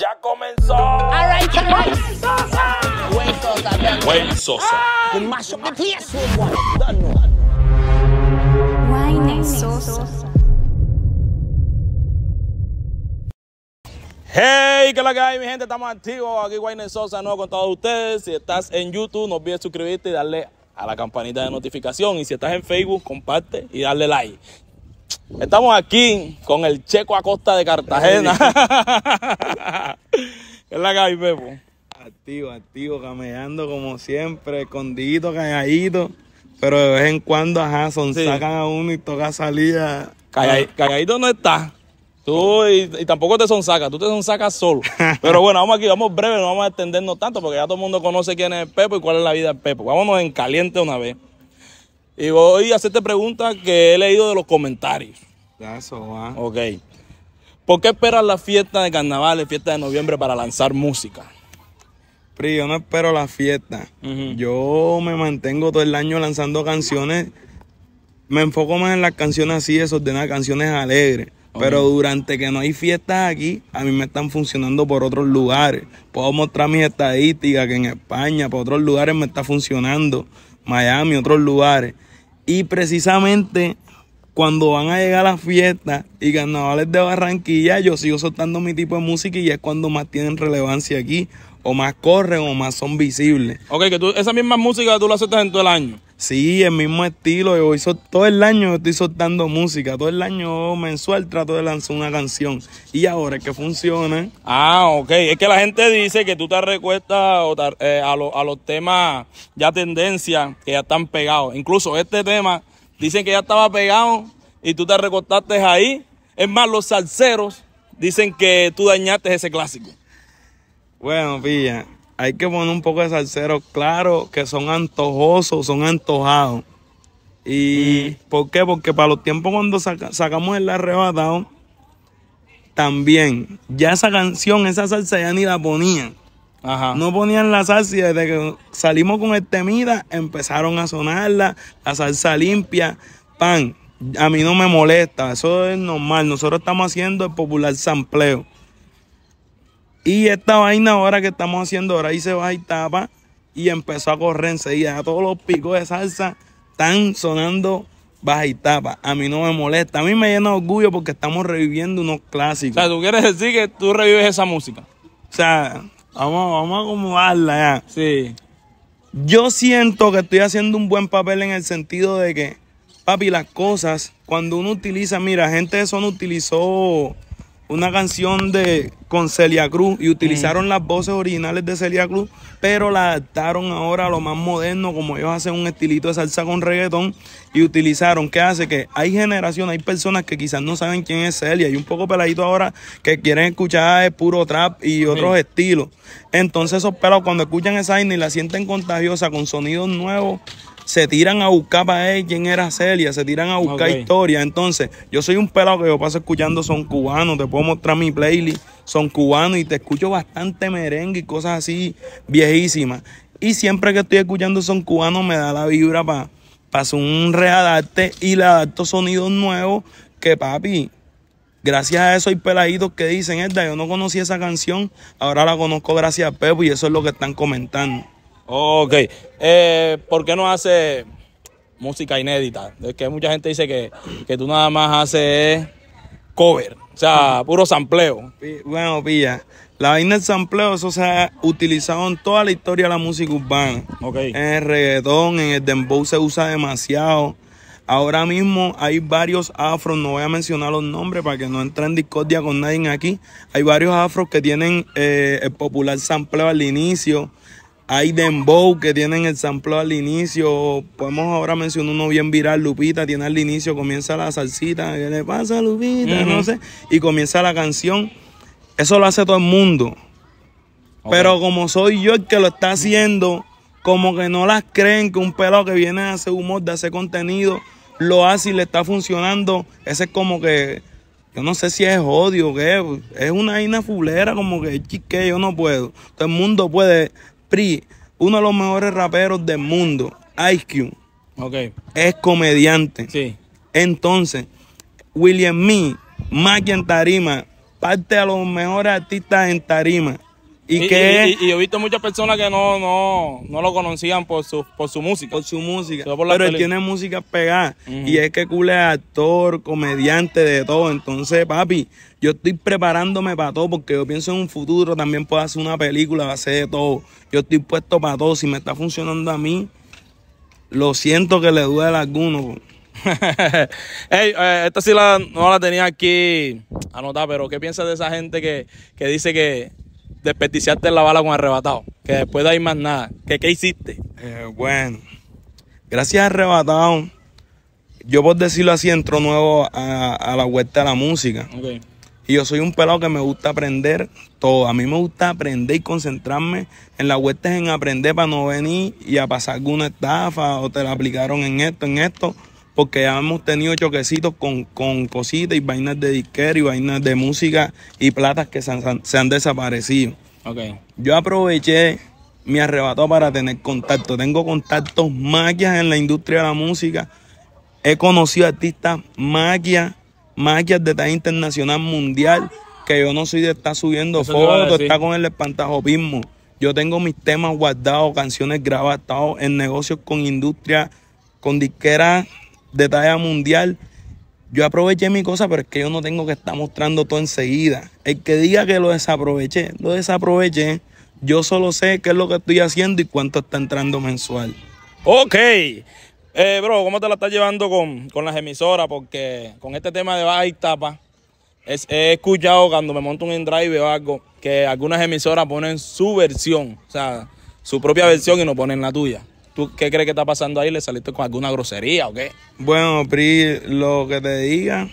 Ya comenzó. Sosa. Wayne Sosa. macho Wayne Sosa. Hey, ¿qué es lo que hay, mi gente? Estamos activos aquí, Wayne Sosa, nuevo con todos ustedes. Si estás en YouTube, no olvides suscribirte y darle a la campanita de notificación. Y si estás en Facebook, comparte y darle like. Estamos aquí con el Checo Acosta de Cartagena. Activo, activo, cameando como siempre, escondido calladito. Pero de vez en cuando, ajá, son sacan a uno y toca salida a... no está. Tú y, tampoco te son saca tú te son sacas solo. Pero bueno, vamos aquí, vamos breve, no vamos a extendernos tanto porque ya todo el mundo conoce quién es el Pepo y cuál es la vida del Pepo. Vámonos en caliente una vez. Y voy a hacerte preguntas que he leído de los comentarios. Eso, ah. Ok. ¿Por qué esperas la fiesta de carnaval carnavales, fiesta de noviembre para lanzar música? Pri, yo no espero la fiesta. Yo me mantengo todo el año lanzando canciones. Me enfoco más en las canciones así, ordenar canciones alegres. Pero durante que no hay fiestas aquí, a mí me están funcionando por otros lugares. Puedo mostrar mis estadísticas que en España, por otros lugares me está funcionando. Miami, otros lugares. Y precisamente cuando van a llegar las fiestas y carnavales de Barranquilla, yo sigo soltando mi tipo de música y es cuando más tienen relevancia aquí, o más corren, o más son visibles. Ok, que tú, esa misma música tú la aceptas en todo el año. Sí, el mismo estilo. Yo todo el año estoy soltando música. Todo el año mensual trato de lanzar una canción. Y ahora es que funciona. Ah, ok. Es que la gente dice que tú te recuerdas a, eh, a los temas ya tendencia que ya están pegados. Incluso este tema dicen que ya estaba pegado y tú te recortaste ahí. Es más, los salseros dicen que tú dañaste ese clásico. Bueno, pilla, hay que poner un poco de salseros claro que son antojosos, son antojados. ¿Y mm. por qué? Porque para los tiempos cuando sacamos el arrebatado, también ya esa canción, esa salsa ya ni la ponían. Ajá. No ponían la salsa y desde que salimos con el temida empezaron a sonarla, la salsa limpia, pan. A mí no me molesta, eso es normal. Nosotros estamos haciendo el popular sampleo. Y esta vaina ahora que estamos haciendo, ahora ahí se baja y tapa y empezó a correr enseguida. Todos los picos de salsa están sonando baja y tapa. A mí no me molesta, a mí me llena orgullo porque estamos reviviendo unos clásicos. O sea, tú quieres decir que tú revives esa música. O sea, Vamos, vamos a acomodarla ya. Sí. Yo siento que estoy haciendo un buen papel en el sentido de que, papi, las cosas, cuando uno utiliza, mira, gente de no utilizó una canción de con Celia Cruz y utilizaron las voces originales de Celia Cruz, pero la adaptaron ahora a lo más moderno, como ellos hacen un estilito de salsa con reggaetón y utilizaron, ¿qué hace? Que hay generaciones, hay personas que quizás no saben quién es Celia y un poco peladito ahora que quieren escuchar puro trap y otros estilos. Entonces esos pelos, cuando escuchan esa y la sienten contagiosa con sonidos nuevos, se tiran a buscar para él quién era Celia, se tiran a buscar historia. Entonces, yo soy un pelado que yo paso escuchando son cubanos, te puedo mostrar mi playlist, son cubanos y te escucho bastante merengue y cosas así viejísimas. Y siempre que estoy escuchando son cubanos me da la vibra para hacer un readarte y le adapto sonidos nuevos que papi, Gracias a eso hay peladitos que dicen, yo no conocí esa canción, ahora la conozco gracias a Pepo y eso es lo que están comentando. Ok, eh, ¿por qué no hace música inédita? Es que mucha gente dice que, que tú nada más haces cover, o sea, puro sampleo. Bueno, pilla, la vaina del sampleo, eso se ha utilizado en toda la historia de la música urbana. Okay. En el reggaetón, en el dembow se usa demasiado. Ahora mismo hay varios afros, no voy a mencionar los nombres para que no entre en discordia con nadie aquí. Hay varios afros que tienen eh, el popular sampleo al inicio hay Dembow que tienen el sample al inicio. Podemos ahora mencionar uno bien viral, Lupita, tiene al inicio, comienza la salsita, ¿qué le pasa Lupita? No sé. Y comienza la canción. Eso lo hace todo el mundo. Pero como soy yo el que lo está haciendo, como que no las creen que un pelado que viene a hacer humor, de hacer contenido, lo hace y le está funcionando. Ese es como que, yo no sé si es odio, o qué. es una ina fulera, como que chique, yo no puedo. Todo el mundo puede PRI, uno de los mejores raperos del mundo, Ice Cube, es comediante. Sí. Entonces, William Me, que en Tarima, parte de los mejores artistas en Tarima. Y, yo he visto muchas personas que no, no, no lo conocían por su, por su música. Por su música. pero él tiene música pegada. Y es que culo es actor, comediante, de todo. Entonces, papi, yo estoy preparándome para todo porque yo pienso en un futuro también puedo hacer una película, hacer de todo. Yo estoy puesto para todo. Si me está funcionando a mí, lo siento que le duele a alguno. Eh, esta sí la, no la tenía aquí anotada, pero ¿qué piensas de esa gente que, que dice que desperdiciaste la bala con arrebatado. Que después de ahí más nada. ¿Qué, hiciste? Eh, bueno, gracias a arrebatado, yo por decirlo así, entro nuevo a, la huerta de la música. Y yo soy un pelado que me gusta aprender todo. A mí me gusta aprender y concentrarme en la huerta en aprender para no venir y a pasar alguna estafa o te la aplicaron en esto, en esto porque ya hemos tenido choquecitos con, cositas y vainas de disquera y vainas de música y platas que se han, desaparecido. Okay. Yo aproveché mi arrebato para tener contacto. Tengo contactos maquias en la industria de la música. He conocido artistas maquias, maquias de talla internacional mundial, que yo no soy de estar subiendo fotos, está con el espantajopismo. Yo tengo mis temas guardados, canciones grabadas, en negocios con industria, con disqueras de mundial. Yo aproveché mi cosa, pero es que yo no tengo que estar mostrando todo enseguida. El que diga que lo desaproveché, lo desaproveché. Yo solo sé qué es lo que estoy haciendo y cuánto está entrando mensual. Ok. Eh, bro, ¿cómo te la estás llevando con, las emisoras? Porque con este tema de baja y tapa, es, he escuchado cuando me monto un drive o algo, que algunas emisoras ponen su versión, o sea, su propia versión y no ponen la tuya. ¿Tú qué crees que está pasando ahí? ¿Le saliste con alguna grosería o qué? Bueno, Pri, lo que te diga,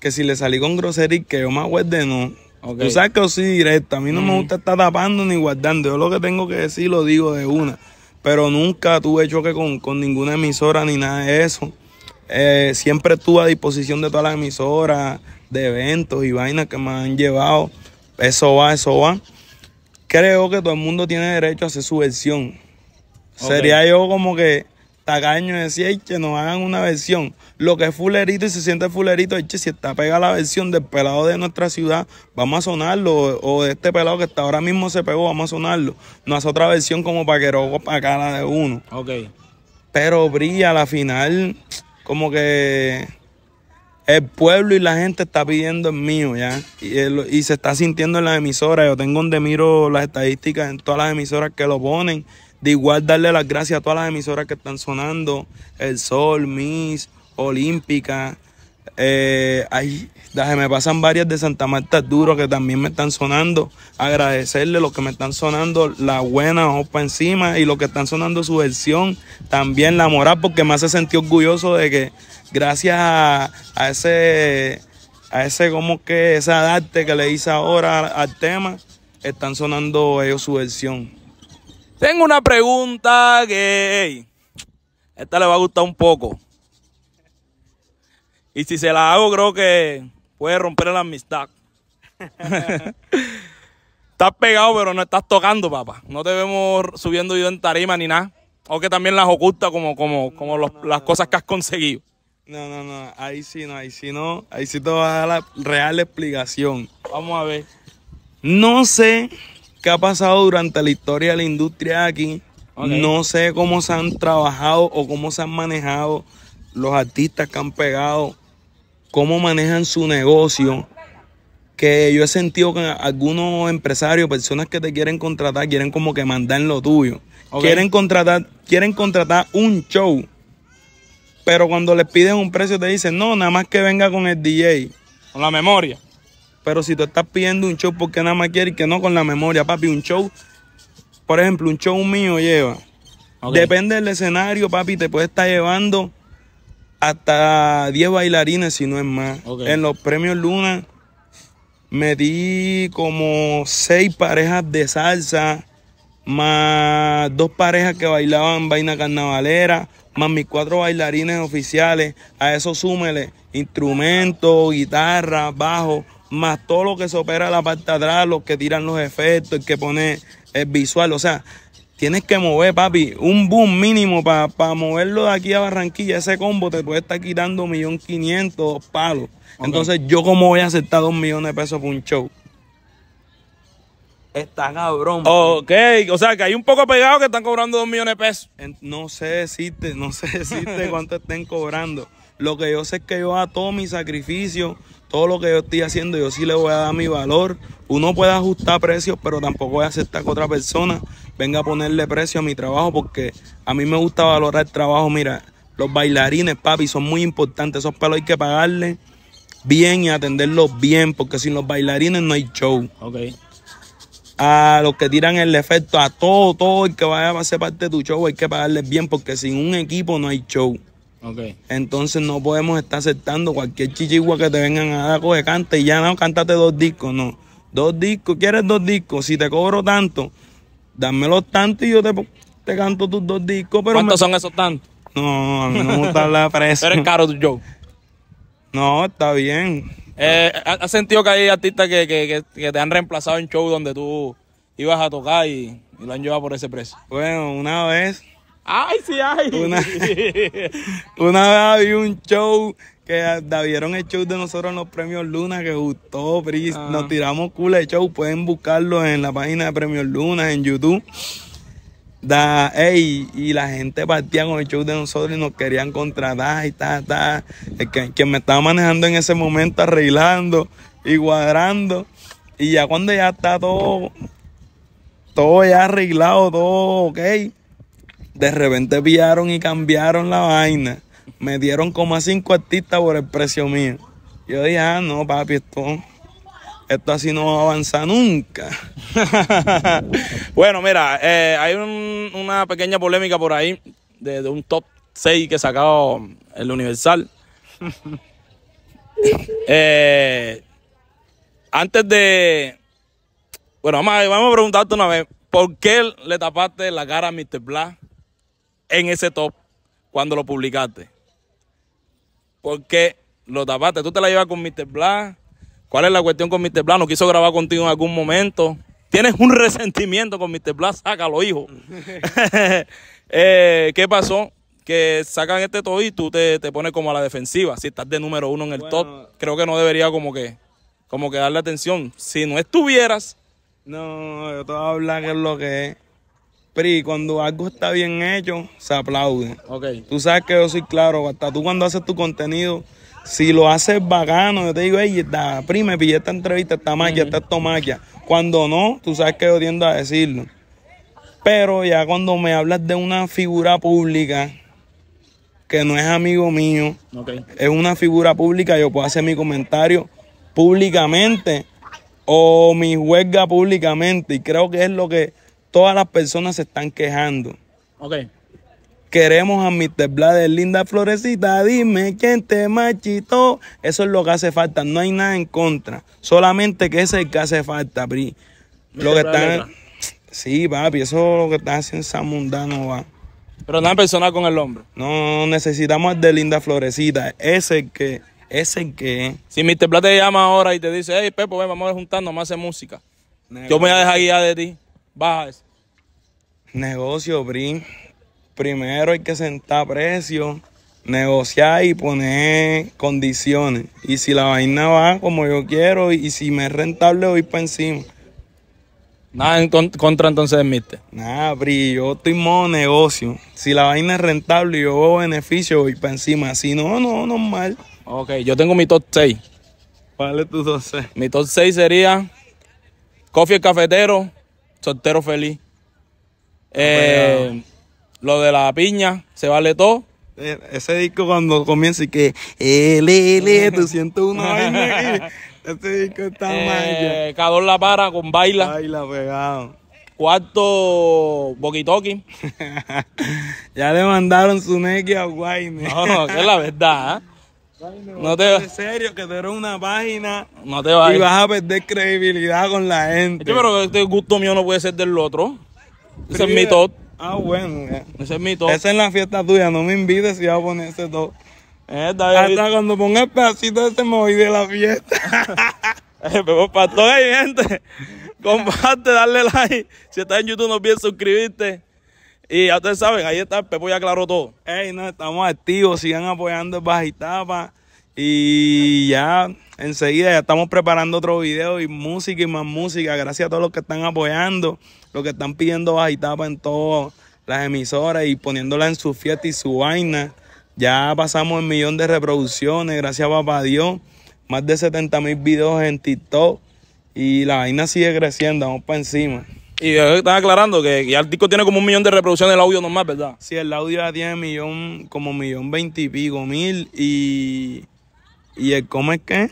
que si le salí con grosería, que yo me de no. Tú sabes que yo soy directa. A mí no me gusta estar tapando ni guardando. Yo lo que tengo que decir lo digo de una. Pero nunca tuve choque con, con ninguna emisora ni nada de eso. Eh, siempre estuve a disposición de todas las emisoras, de eventos y vainas que me han llevado. Eso va, eso va. Creo que todo el mundo tiene derecho a hacer su versión. Sería yo como que tacaño decir, que nos hagan una versión. Lo que es fulerito y se siente fulerito, si está pega la versión del pelado de nuestra ciudad, vamos a sonarlo. O de este pelado que está ahora mismo se pegó, vamos a sonarlo. No hace otra versión como para que robo para acá de uno. Ok. Pero brilla la final, como que el pueblo y la gente está pidiendo el mío ya. y se está sintiendo en las emisoras. Yo tengo donde miro las estadísticas en todas las emisoras que lo ponen. De igual darle las gracias a todas las emisoras que están sonando, El Sol, Miss, Olímpica. Eh, me pasan varias de Santa Marta Duro que también me están sonando. Agradecerle lo que me están sonando la buena opa encima y lo que están sonando su versión. También la moral porque me hace sentir orgulloso de que gracias a, ese, a ese como que esa arte que le hice ahora al tema, están sonando ellos su versión. Tengo una pregunta que esta le va a gustar un poco. Y si se la hago, creo que puede romper la amistad. estás pegado, pero no estás tocando, papá. No te vemos subiendo yo en tarima ni nada. O que también las oculta como, como, como las cosas que has conseguido. No, no, no. Ahí sí no, ahí sí no. Ahí sí te voy a dar la real explicación. Vamos a ver. No sé qué ha pasado durante la historia de la industria aquí. No sé cómo se han trabajado o cómo se han manejado los artistas que han pegado, cómo manejan su negocio. Que yo he sentido que algunos empresarios, personas que te quieren contratar, quieren como que mandar lo tuyo. Quieren contratar, quieren contratar un show. Pero cuando les piden un precio te dicen, no, nada más que venga con el DJ. Con la memoria. Pero si tú estás pidiendo un show porque nada más quieres que no con la memoria, papi, un show, por ejemplo, un show mío lleva. Depende del escenario, papi, te puede estar llevando hasta 10 bailarines, si no es más. En los premios Luna metí como 6 parejas de salsa, más dos parejas que bailaban vaina carnavalera, más mis cuatro bailarines oficiales. A eso súmele instrumentos, guitarra, bajo más todo lo que se opera la parte de atrás, los que tiran los efectos, el que pone el visual, o sea, tienes que mover, papi, un boom mínimo para moverlo de aquí a Barranquilla. Ese combo te puede estar quitando 1.500.000 palos. Entonces, ¿yo cómo voy a aceptar 2 millones de pesos por un show? Está cabrón. Ok, o sea que hay un poco pegado que están cobrando 2 millones de pesos. No sé te no sé decirte cuánto estén cobrando. Lo que yo sé es que yo a todo mi sacrificio, todo lo que yo estoy haciendo, yo sí le voy a dar mi valor. Uno puede ajustar precios, pero tampoco voy a aceptar que otra persona venga a ponerle precio a mi trabajo, porque a mí me gusta valorar el trabajo. Mira, los bailarines, papi, son muy importantes. Esos pelos hay que pagarle bien y atenderlos bien, porque sin los bailarines no hay show. A los que tiran el efecto, a todo, todo el que vaya a ser parte de tu show, hay que pagarles bien, porque sin un equipo no hay show. Entonces no podemos estar aceptando cualquier chichigua que te vengan a dar, cante y ya no, cántate dos discos, no. Dos discos, ¿quieres dos discos? Si te cobro tanto, los tanto y yo te, canto tus dos discos. Pero ¿Cuántos son esos tantos? No, a mí no me gusta la presa. Pero es caro tu show. No, está bien. Eh, ¿Has sentido que hay artistas que, que, te han reemplazado en show donde tú ibas a tocar y lo han llevado por ese precio? Bueno, una vez ¡Ay, sí hay! Una, vez había un show que vieron el show de nosotros en los premios Luna que gustó, ah. Nos tiramos cool el show. Pueden buscarlo en la página de premios Luna, en YouTube. Da, ey, y la gente partía con el show de nosotros y nos querían contratar y ta, ta. El que, me estaba manejando en ese momento, arreglando y cuadrando. Y ya cuando ya está todo, todo ya arreglado, todo ok de repente pillaron y cambiaron la vaina. Me dieron como a cinco artistas por el precio mío. Yo dije, ah, no, papi, esto, esto así no avanza nunca. bueno, mira, eh, hay una pequeña polémica por ahí de, un top 6 que sacado el Universal. Eh, antes de. Bueno, vamos a, vamos a preguntarte una vez. ¿Por qué le tapaste la cara a Mr. Black en ese top cuando lo publicaste? Porque lo tapaste. Tú te la llevas con Mr. Black? ¿Cuál es la cuestión con Mr. Black? ¿No quiso grabar contigo en algún momento? ¿Tienes un resentimiento con Mr. Black? Sácalo, hijo. Eh, ¿Qué pasó? Que sacan este top y tú te, pones como a la defensiva. Si estás de número uno en el top, creo que no debería como que, como que darle atención. Si no estuvieras... No, yo te voy a hablar que es lo que es. Pri, cuando algo está bien hecho, se aplaude. Okay. Tú sabes que yo soy claro, hasta tú cuando haces tu contenido, si lo haces bacano, yo te digo, hey, da, Pri, me pillé esta entrevista, está mal, ya está esta Cuando no, tú sabes que yo tiendo a decirlo. Pero ya cuando me hablas de una figura pública que no es amigo mío, es una figura pública, yo puedo hacer mi comentario públicamente o mi huelga públicamente. Y creo que es lo que Todas las personas se están quejando. Ok. Queremos a Mr. de linda florecita, dime quién te machito. Eso es lo que hace falta, no hay nada en contra. Solamente que ese es el que hace falta, Pri. Lo que están... Sí, papi, eso es lo que está haciendo esa mundano, va. Pero nada personal con el hombre. No, necesitamos al de linda florecita. Ese que, ese que. Si Mr. Blade te llama ahora y te dice, hey Pepo, ven, vamos a juntarnos, vamos a hacer música. Yo me voy a dejar guiar de ti. Baja eso. Negocio, Brin. Primero hay que sentar precio, negociar y poner condiciones. Y si la vaina va como yo quiero y si me es rentable, voy para encima. Nada en contra entonces de Mister. Nada, Bri, yo estoy en modo negocio. Si la vaina es rentable y yo veo beneficio, voy para encima. Si no, no, no mal. Ok, yo tengo mi top 6. ¿Cuál es tu top 6? Mi top 6 sería Coffee el Cafetero, soltero feliz. Eh, lo de la piña, se vale todo. Eh, ese disco cuando comienza y que LL 201 vaina. Este disco está eh, mal. Cador la para con baila. Baila pegado. Cuarto boquitoqui. ya le mandaron su neque a Guayne. no, que es la verdad, no te En serio, que tú eres una página. Y vas a perder credibilidad con la gente. pero este gusto mío no puede ser del otro. Ese es mi top. Ah, bueno. Eh. Ese es mi top. esa es la fiesta tuya. No me invites si voy a poner ese top. Eh, Hasta cuando ponga el pedacito ese me voy de la fiesta. Eh, pero para toda la gente, comparte, dale like. Si estás en YouTube, no olvides suscribirte. Y ya ustedes saben, ahí está, el Pepo ya aclaró todo. Ey, no, estamos activos, sigan apoyando el Bajitapa. Y ya enseguida ya estamos preparando otro video y música y más música. Gracias a todos los que están apoyando, los que están pidiendo Bajitapa en todas las emisoras y poniéndola en su fiesta y su vaina. Ya pasamos el millón de reproducciones, gracias a papá Dios. Más de 70 mil videos en TikTok. Y la vaina sigue creciendo, vamos para encima. Y estaba aclarando que ya el disco tiene como un millón de reproducciones el audio normal, ¿verdad? Sí, el audio ya tiene millón, como millón veintipico mil. Y, y el cómo es que.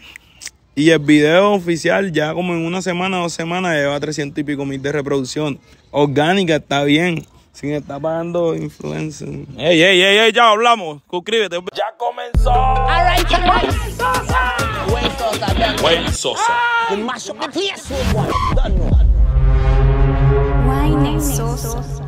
Y el video oficial ya como en una semana, dos semanas, lleva trescientos y pico mil de reproducción. Orgánica, está bien. Sin estar pagando influencer. Ey, ey, ey, ey, ya hablamos. Suscríbete. Ya comenzó. All Sosa. Sosa. Sosa. Sosa. Sosa. 所以。